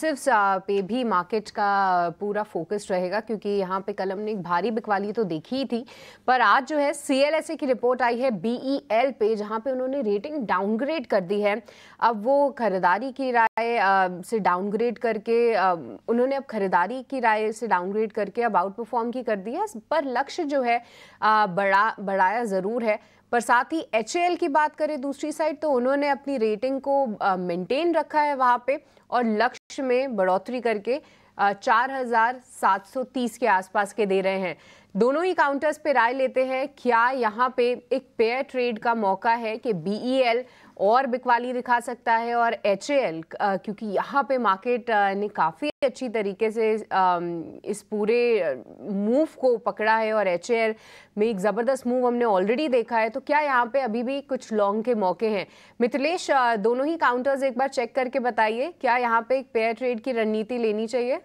सिर्फ पे भी मार्केट का पूरा फोकस रहेगा क्योंकि यहाँ पे कल हमने एक भारी बिकवाली तो देखी ही थी पर आज जो है सी की रिपोर्ट आई है बीईएल e पे जहाँ पे उन्होंने रेटिंग डाउनग्रेड कर दी है अब वो खरीदारी की राय राय से डाउनग्रेड करके उन्होंने अब खरीदारी की राय से डाउनग्रेड करके अब आउट परफॉर्म की कर दी है पर लक्ष्य जो है बड़ा बढ़ाया ज़रूर है पर साथ ही एच की बात करें दूसरी साइड तो उन्होंने अपनी रेटिंग को मेंटेन रखा है वहाँ पे और लक्ष्य में बढ़ोतरी करके चार हजार सात सौ तीस के आसपास के दे रहे हैं दोनों ही काउंटर्स पे राय लेते हैं क्या यहाँ पे एक पेयर ट्रेड का मौका है कि बीईएल और बिकवाली दिखा सकता है और एच क्योंकि यहाँ पे मार्केट ने काफ़ी अच्छी तरीके से इस पूरे मूव को पकड़ा है और एच में एक ज़बरदस्त मूव हमने ऑलरेडी देखा है तो क्या यहाँ पे अभी भी कुछ लॉन्ग के मौके हैं मिथिलेश दोनों ही काउंटर्स एक बार चेक करके बताइए क्या यहाँ पे एक पेयर ट्रेड की रणनीति लेनी चाहिए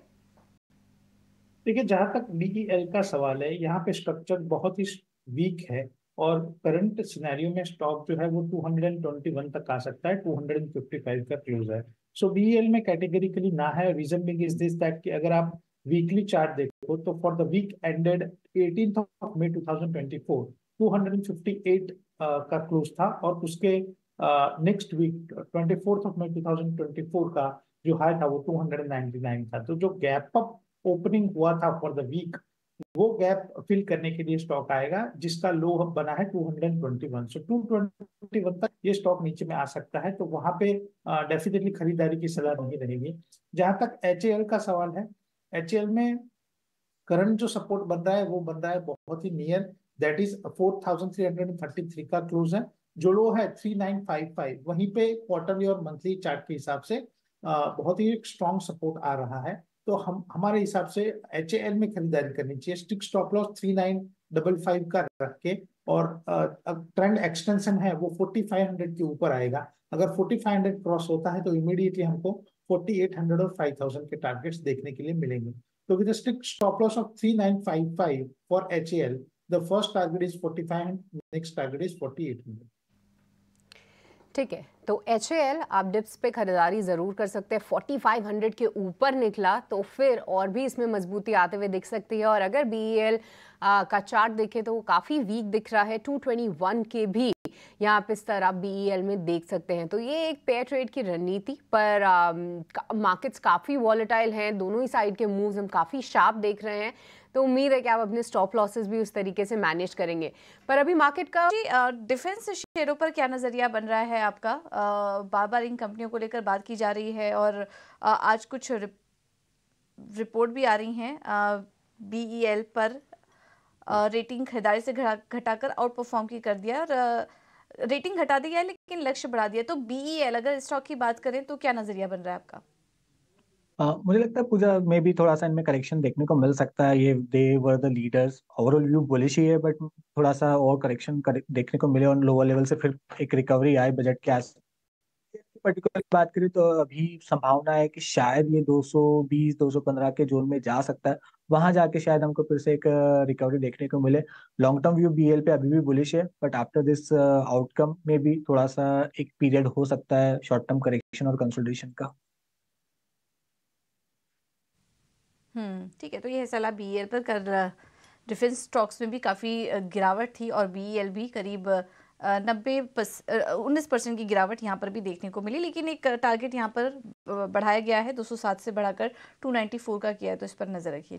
देखिए जहाँ तक बीईएल का सवाल है यहाँ पे स्ट्रक्चर बहुत ही वीक है और करंट सिनेरियो में स्टॉक जो है वो 221 तक आ सकता है 255 का क्लोज है सो so, बीएल e में कैटेगरिकली ना है reason being is this that कि अगर आप वीकली चार्ट देखो तो for the week ended 18th of May 2024 258 का क्लोज था और उसके next week 24th of May 2024 का जो हाई था वो 299 था तो जो गैप अप ओपनिंग हुआ था फॉर द वीक वो गैप फिल करने के लिए स्टॉक आएगा जिसका लो बना है 221 सो 221 तक ये स्टॉक नीचे में आ सकता है तो वहां पे डेफिनेटली खरीदारी की सलाह नहीं रहेगी जहां तक एच का सवाल है एच में करंट जो सपोर्ट बन रहा है वो बन रहा है बहुत ही नियर दैट इज फोर का क्लोज है जो लो है 3955 वहीं पे क्वार्टरली और मंथली चार्ट के हिसाब से बहुत ही स्ट्रॉन्ग सपोर्ट आ रहा है तो हम हमारे हिसाब से एच में खरीदारी करनी चाहिए stick stop loss three nine double five का रख के और ट्रेंड एक्सटेंशन है वो फोर्टी फाइव हंड्रेड के ऊपर आएगा अगर फोर्टी फाइव हंड्रेड क्रॉस होता है तो इमीडिएटली हमको फोर्टी एट हंड्रेड और फाइव थाउजेंड के टारगेट्स देखने के लिए मिलेंगे तो with stick stop loss of three nine five five for H L the first target is forty five next target is forty eight hundred ठीक है तो एच आप डिप्स पे खरीदारी ज़रूर कर सकते हैं 4500 के ऊपर निकला तो फिर और भी इसमें मजबूती आते हुए दिख सकती है और अगर बी का चार्ट देखें तो वो काफ़ी वीक दिख रहा है 221 के भी यहाँ आप इस तरह बीईएल e में देख सकते हैं तो ये एक पेयर ट्रेड की रणनीति पर मार्केट्स uh, काफ़ी वॉलेटाइल हैं दोनों ही साइड के मूव्स हम काफ़ी शार्प देख रहे हैं तो उम्मीद है कि आप अपने स्टॉप लॉसेस भी उस तरीके से मैनेज करेंगे पर अभी मार्केट का जी डिफेंस शेयरों पर क्या नज़रिया बन रहा है आपका बार बार इन कंपनियों को लेकर बात की जा रही है और आ, आज कुछ रिप, रिपोर्ट भी आ रही हैं बीईएल e पर आ, रेटिंग खरीदारी से घटाकर आउट परफॉर्म की कर दिया और आ, रेटिंग हटा दी है लेकिन लक्ष्य बढ़ा दिया तो बीईएल e अगर स्टॉक की बात करें तो क्या नजरिया बन रहा है आपका Uh, मुझे लगता है पूजा में भी थोड़ा सा इनमें करेक्शन देखने को मिल सकता है ये they were the leaders overall view bullish ही है बट थोड़ा सा और करेक्शन कर, देखने को मिले और लोअर लेवल से फिर एक रिकवरी आए बजट के पर्टिकुलर बात करें तो अभी संभावना है कि शायद ये 220 215 के जोन में जा सकता है वहां जाके शायद हमको फिर से एक रिकवरी देखने को मिले लॉन्ग टर्म व्यू बीएल पे अभी भी बुलिश है बट आफ्टर दिस आउटकम में भी थोड़ा सा एक पीरियड हो सकता है शॉर्ट टर्म करेक्शन और कंसोलिडेशन का हम्म ठीक है तो ये सलाह बीएल पर कर डिफेंस स्टॉक्स में भी काफ़ी गिरावट थी और बीएल भी करीब नब्बे उन्नीस परसेंट की गिरावट यहाँ पर भी देखने को मिली लेकिन एक टारगेट यहाँ पर बढ़ाया गया है 207 से बढ़ाकर 294 का किया है तो इस पर नज़र रखिए